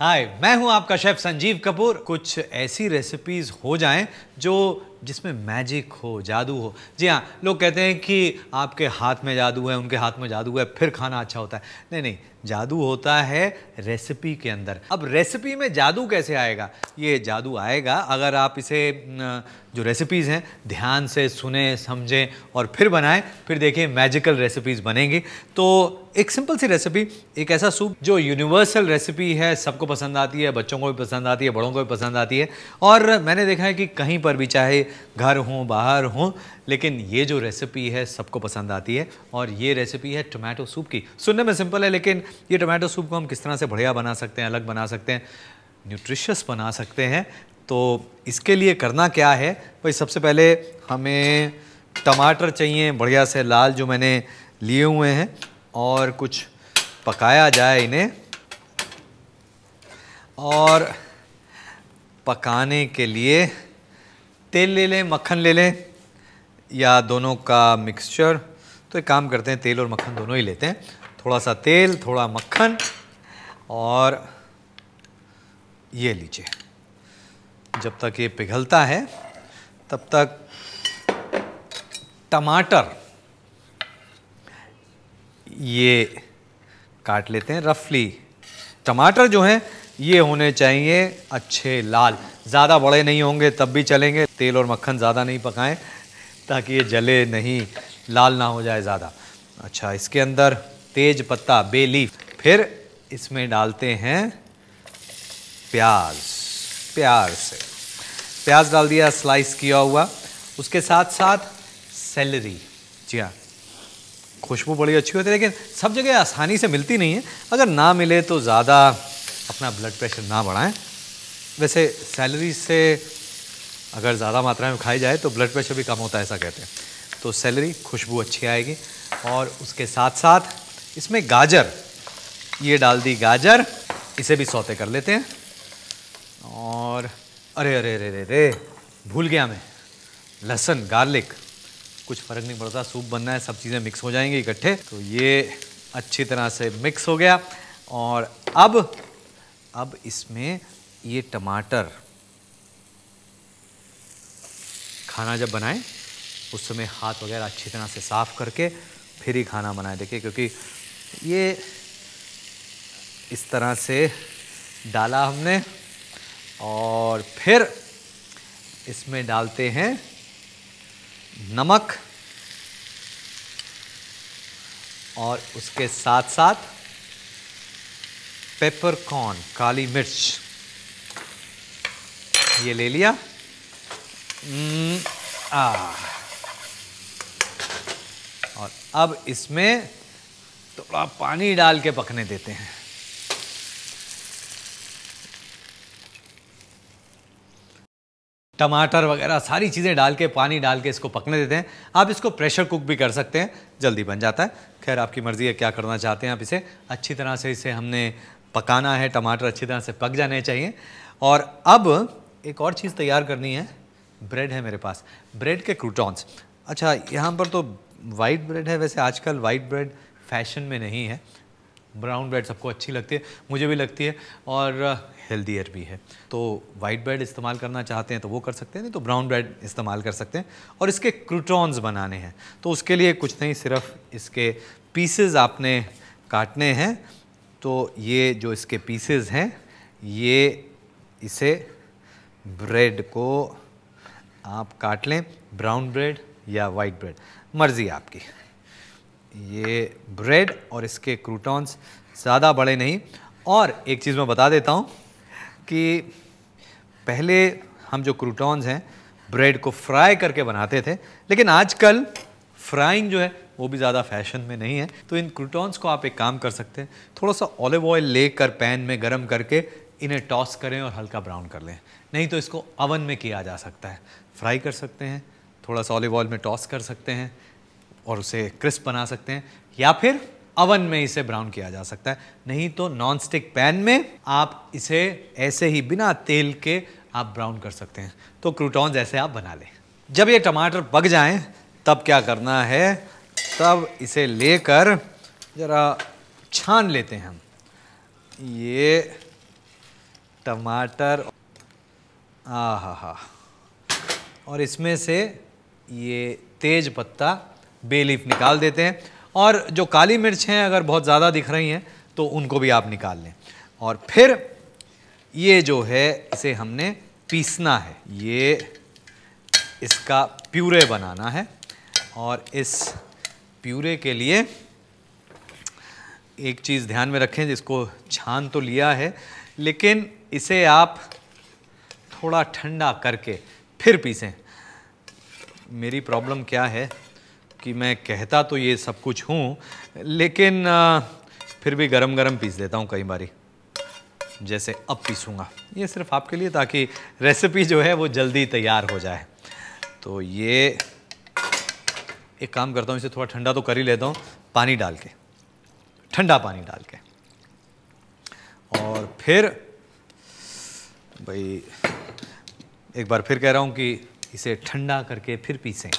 हाय मैं हूं आपका शेफ संजीव कपूर कुछ ऐसी रेसिपीज हो जाएं जो जिसमें मैजिक हो जादू हो जी हाँ लोग कहते हैं कि आपके हाथ में जादू है उनके हाथ में जादू है फिर खाना अच्छा होता है नहीं नहीं जादू होता है रेसिपी के अंदर अब रेसिपी में जादू कैसे आएगा ये जादू आएगा अगर आप इसे जो रेसिपीज़ हैं ध्यान से सुने समझें और फिर बनाएं फिर देखिए मैजिकल रेसिपीज़ बनेंगी तो एक सिंपल सी रेसिपी एक ऐसा सूप जो यूनिवर्सल रेसिपी है सबको पसंद आती है बच्चों को भी पसंद आती है बड़ों को भी पसंद आती है और मैंने देखा है कि कहीं पर भी चाहे घर हों बाहर हों लेकिन ये जो रेसिपी है सबको पसंद आती है और ये रेसिपी है टोमेटो सूप की सुनने में सिंपल है लेकिन ये टमाटो सूप को हम किस तरह से बढ़िया बना सकते हैं अलग बना सकते हैं न्यूट्रिशियस बना सकते हैं तो इसके लिए करना क्या है भाई सबसे पहले हमें टमाटर चाहिए बढ़िया से लाल जो मैंने लिए हुए हैं और कुछ पकाया जाए इन्हें और पकाने के लिए तेल ले लें मक्खन ले लें या दोनों का मिक्सचर तो एक काम करते हैं तेल और मक्खन दोनों ही लेते हैं थोड़ा सा तेल थोड़ा मक्खन और ये लीजिए जब तक ये पिघलता है तब तक टमाटर ये काट लेते हैं रफली टमाटर जो हैं ये होने चाहिए अच्छे लाल ज़्यादा बड़े नहीं होंगे तब भी चलेंगे तेल और मक्खन ज़्यादा नहीं पकाएं ताकि ये जले नहीं लाल ना हो जाए ज़्यादा अच्छा इसके अंदर तेज पत्ता बेलीफ फिर इसमें डालते हैं प्याज प्याज से प्याज डाल दिया स्लाइस किया हुआ उसके साथ साथ सेलरी जी हाँ खुशबू बड़ी अच्छी होती है लेकिन सब जगह आसानी से मिलती नहीं है अगर ना मिले तो ज़्यादा अपना ब्लड प्रेशर ना बढ़ाएं वैसे सैलरी से अगर ज़्यादा मात्रा में खाई जाए तो ब्लड प्रेशर भी कम होता है ऐसा कहते हैं तो सैलरी खुशबू अच्छी आएगी और उसके साथ साथ इसमें गाजर ये डाल दी गाजर इसे भी सौते कर लेते हैं और अरे अरे अरे अरे अरे भूल गया मैं लहसन गार्लिक कुछ फ़र्क नहीं पड़ता सूप बनना है सब चीज़ें मिक्स हो जाएंगी इकट्ठे तो ये अच्छी तरह से मिक्स हो गया और अब अब इसमें ये टमाटर खाना जब बनाएं उस समय हाथ वगैरह अच्छी तरह से साफ़ करके फिर ही खाना बनाएं देखिए क्योंकि ये इस तरह से डाला हमने और फिर इसमें डालते हैं नमक और उसके साथ साथ पेपरकॉर्न काली मिर्च ये ले लिया हम्म, आ और अब इसमें थोड़ा तो पानी डाल के पकने देते हैं टमाटर वगैरह सारी चीज़ें डाल के पानी डाल के इसको पकने देते हैं आप इसको प्रेशर कुक भी कर सकते हैं जल्दी बन जाता है खैर आपकी मर्ज़ी है क्या करना चाहते हैं आप इसे अच्छी तरह से इसे हमने पकाना है टमाटर अच्छी तरह से पक जाने चाहिए और अब एक और चीज़ तैयार करनी है ब्रेड है मेरे पास ब्रेड के क्रूटॉन्स अच्छा यहाँ पर तो वाइट ब्रेड है वैसे आजकल वाइट ब्रेड फैशन में नहीं है ब्राउन ब्रेड सबको अच्छी लगती है मुझे भी लगती है और हेल्दियर भी है तो वाइट ब्रेड इस्तेमाल करना चाहते हैं तो वो कर सकते हैं नहीं तो ब्राउन ब्रेड इस्तेमाल कर सकते हैं और इसके क्रूटॉन्स बनाने हैं तो उसके लिए कुछ नहीं सिर्फ इसके पीसेज आपने काटने हैं तो ये जो इसके पीसेज हैं ये इसे ब्रेड को आप काट लें ब्राउन ब्रेड या वाइट ब्रेड मर्ज़ी आपकी ये ब्रेड और इसके क्रूटॉन्स ज़्यादा बड़े नहीं और एक चीज़ मैं बता देता हूँ कि पहले हम जो क्रूटॉन्स हैं ब्रेड को फ्राई करके बनाते थे लेकिन आजकल फ्राइंग जो है वो भी ज़्यादा फैशन में नहीं है तो इन क्रूटॉन्स को आप एक काम कर सकते हैं थोड़ा सा ऑलिव ऑयल लेकर पैन में गर्म करके इन्हें टॉस करें और हल्का ब्राउन कर लें नहीं तो इसको अवन में किया जा सकता है फ्राई कर सकते हैं थोड़ा सा ऑलिव ऑयल में टॉस कर सकते हैं और उसे क्रिस्प बना सकते हैं या फिर अवन में इसे ब्राउन किया जा सकता है नहीं तो नॉन स्टिक पैन में आप इसे ऐसे ही बिना तेल के आप ब्राउन कर सकते हैं तो क्रूटॉन्स ऐसे आप बना लें जब ये टमाटर पक जाए तब क्या करना है तब इसे लेकर ज़रा छान लेते हैं हम ये टमाटर आ हा हा और इसमें से ये तेज पत्ता बे लीफ निकाल देते हैं और जो काली मिर्च हैं अगर बहुत ज़्यादा दिख रही हैं तो उनको भी आप निकाल लें और फिर ये जो है इसे हमने पीसना है ये इसका प्यूरे बनाना है और इस प्यूरे के लिए एक चीज़ ध्यान में रखें जिसको छान तो लिया है लेकिन इसे आप थोड़ा ठंडा करके फिर पीसें मेरी प्रॉब्लम क्या है कि मैं कहता तो ये सब कुछ हूँ लेकिन फिर भी गरम गरम पीस देता हूँ कई बारी जैसे अब पीसूँगा ये सिर्फ आपके लिए ताकि रेसिपी जो है वो जल्दी तैयार हो जाए तो ये एक काम करता हूँ इसे थोड़ा ठंडा तो कर ही लेता हूँ पानी डाल के ठंडा पानी डाल के और फिर भाई एक बार फिर कह रहा हूँ कि इसे ठंडा करके फिर पीसें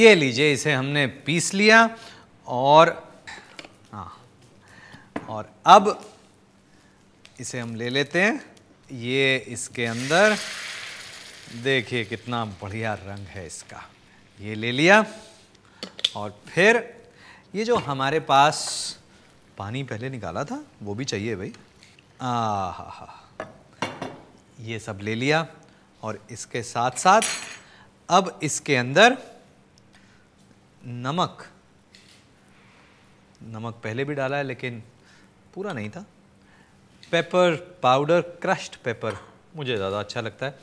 ये लीजिए इसे हमने पीस लिया और हाँ और अब इसे हम ले लेते हैं ये इसके अंदर देखिए कितना बढ़िया रंग है इसका ये ले लिया और फिर ये जो हमारे पास पानी पहले निकाला था वो भी चाहिए भाई आ हा हा ये सब ले लिया और इसके साथ साथ अब इसके अंदर नमक नमक पहले भी डाला है लेकिन पूरा नहीं था पेपर पाउडर क्रश्ड पेपर मुझे ज़्यादा अच्छा लगता है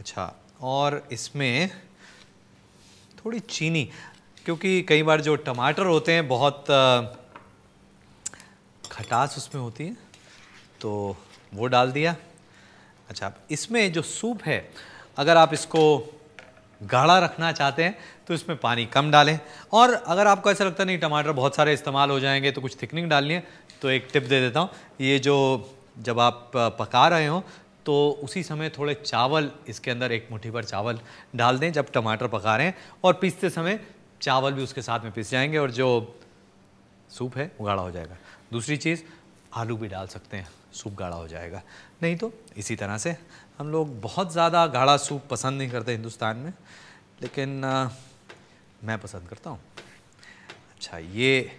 अच्छा और इसमें थोड़ी चीनी क्योंकि कई बार जो टमाटर होते हैं बहुत खटास उसमें होती है तो वो डाल दिया अच्छा इसमें जो सूप है अगर आप इसको गाढ़ा रखना चाहते हैं तो इसमें पानी कम डालें और अगर आपको ऐसा लगता नहीं टमाटर बहुत सारे इस्तेमाल हो जाएंगे तो कुछ थिकनिंग डालनी है तो एक टिप दे देता हूँ ये जो जब आप पका रहे हों तो उसी समय थोड़े चावल इसके अंदर एक मुट्ठी भर चावल डाल दें जब टमाटर पका रहे हैं और पीसते समय चावल भी उसके साथ में पीस जाएंगे और जो सूप है वो गाढ़ा हो जाएगा दूसरी चीज़ आलू भी डाल सकते हैं सूप गाढ़ा हो जाएगा नहीं तो इसी तरह से हम लोग बहुत ज़्यादा गाढ़ा सूप पसंद नहीं करते हिंदुस्तान में लेकिन मैं पसंद करता हूँ अच्छा ये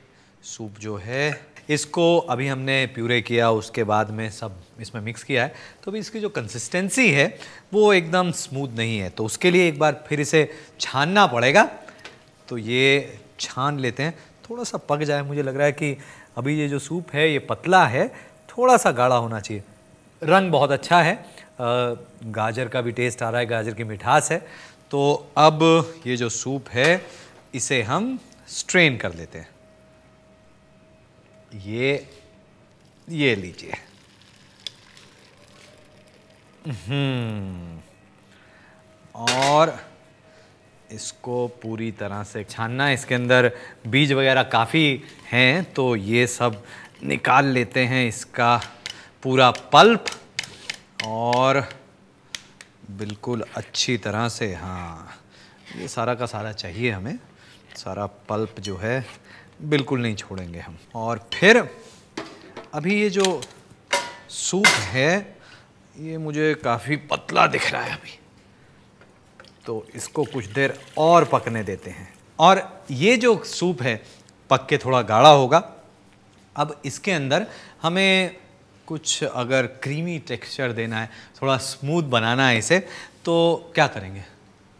सूप जो है इसको अभी हमने प्यूरे किया उसके बाद में सब इसमें मिक्स किया है तो अभी इसकी जो कंसिस्टेंसी है वो एकदम स्मूथ नहीं है तो उसके लिए एक बार फिर इसे छानना पड़ेगा तो ये छान लेते हैं थोड़ा सा पक जाए मुझे लग रहा है कि अभी ये जो सूप है ये पतला है थोड़ा सा गाढ़ा होना चाहिए रंग बहुत अच्छा है गाजर का भी टेस्ट आ रहा है गाजर की मिठास है तो अब ये जो सूप है इसे हम स्ट्रेन कर लेते हैं ये ये लीजिए हम्म। और इसको पूरी तरह से छानना इसके अंदर बीज वगैरह काफ़ी हैं तो ये सब निकाल लेते हैं इसका पूरा पल्प और बिल्कुल अच्छी तरह से हाँ ये सारा का सारा चाहिए हमें सारा पल्प जो है बिल्कुल नहीं छोड़ेंगे हम और फिर अभी ये जो सूप है ये मुझे काफ़ी पतला दिख रहा है अभी तो इसको कुछ देर और पकने देते हैं और ये जो सूप है पक के थोड़ा गाढ़ा होगा अब इसके अंदर हमें कुछ अगर क्रीमी टेक्सचर देना है थोड़ा स्मूथ बनाना है इसे तो क्या करेंगे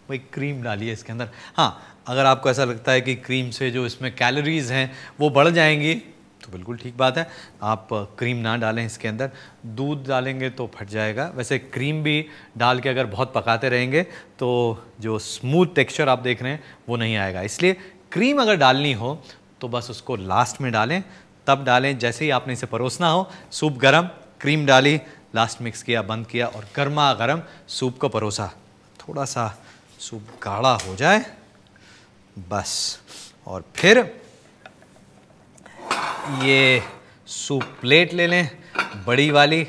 भाई क्रीम डालिए इसके अंदर हाँ अगर आपको ऐसा लगता है कि क्रीम से जो इसमें कैलोरीज़ हैं वो बढ़ जाएंगी तो बिल्कुल ठीक बात है आप क्रीम ना डालें इसके अंदर दूध डालेंगे तो फट जाएगा वैसे क्रीम भी डाल के अगर बहुत पकाते रहेंगे तो जो स्मूथ टेक्सचर आप देख रहे हैं वो नहीं आएगा इसलिए क्रीम अगर डालनी हो तो बस उसको लास्ट में डालें तब डालें जैसे ही आपने इसे परोसना हो सूप गर्म क्रीम डाली लास्ट मिक्स किया बंद किया और गर्मा गर्म सूप को परोसा थोड़ा सा सूप गाढ़ा हो जाए बस और फिर ये सूप प्लेट ले लें बड़ी वाली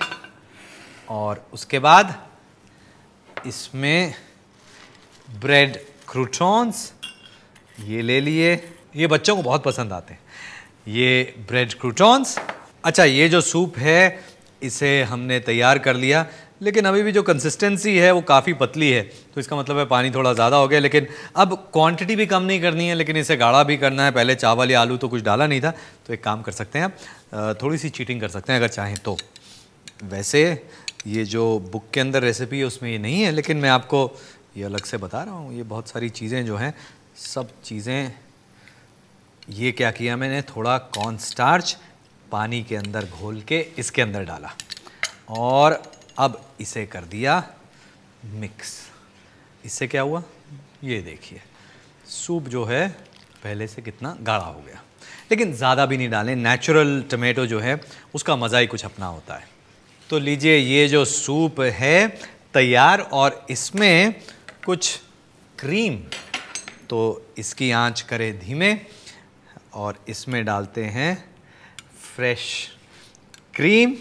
और उसके बाद इसमें ब्रेड क्रूटॉन्स ये ले लिए ये बच्चों को बहुत पसंद आते हैं ये ब्रेड क्रूटॉन्स अच्छा ये जो सूप है इसे हमने तैयार कर लिया लेकिन अभी भी जो कंसिस्टेंसी है वो काफ़ी पतली है तो इसका मतलब है पानी थोड़ा ज़्यादा हो गया लेकिन अब क्वांटिटी भी कम नहीं करनी है लेकिन इसे गाढ़ा भी करना है पहले चावल या आलू तो कुछ डाला नहीं था तो एक काम कर सकते हैं आप थोड़ी सी चीटिंग कर सकते हैं अगर चाहें तो वैसे ये जो बुक के अंदर रेसिपी है उसमें ये नहीं है लेकिन मैं आपको ये अलग से बता रहा हूँ ये बहुत सारी चीज़ें जो हैं सब चीज़ें ये क्या किया मैंने थोड़ा कॉर्न स्टार्च पानी के अंदर घोल के इसके अंदर डाला और अब इसे कर दिया मिक्स इससे क्या हुआ ये देखिए सूप जो है पहले से कितना गाढ़ा हो गया लेकिन ज़्यादा भी नहीं डालें नेचुरल टमेटो जो है उसका मज़ा ही कुछ अपना होता है तो लीजिए ये जो सूप है तैयार और इसमें कुछ क्रीम तो इसकी आंच करें धीमे और इसमें डालते हैं फ्रेश क्रीम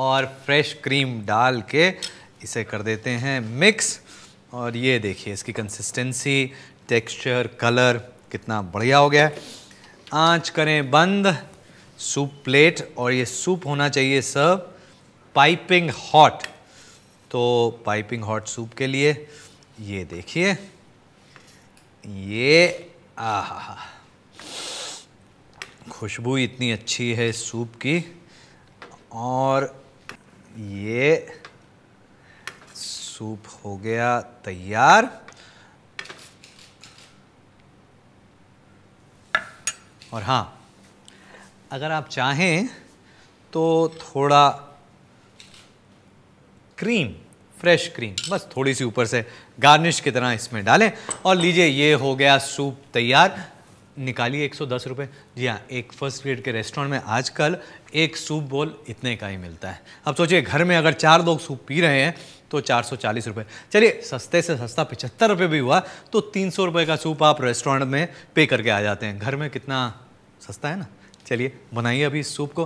और फ्रेश क्रीम डाल के इसे कर देते हैं मिक्स और ये देखिए इसकी कंसिस्टेंसी टेक्सचर कलर कितना बढ़िया हो गया आंच आँच करें बंद सूप प्लेट और ये सूप होना चाहिए सब पाइपिंग हॉट तो पाइपिंग हॉट सूप के लिए ये देखिए ये आहा खुशबू इतनी अच्छी है इस सूप की और ये सूप हो गया तैयार और हाँ अगर आप चाहें तो थोड़ा क्रीम फ्रेश क्रीम बस थोड़ी सी ऊपर से गार्निश की तरह इसमें डालें और लीजिए ये हो गया सूप तैयार निकालिए एक सौ दस रुपये जी हाँ एक फर्स्ट ग्रेड के रेस्टोरेंट में आजकल एक सूप बोल इतने का ही मिलता है अब सोचिए घर में अगर चार लोग सूप पी रहे हैं तो चार सौ चालीस रुपये चलिए सस्ते से सस्ता पचहत्तर रुपये भी हुआ तो तीन सौ रुपये का सूप आप रेस्टोरेंट में पे करके आ जाते हैं घर में कितना सस्ता है ना चलिए बनाइए अभी इस सूप को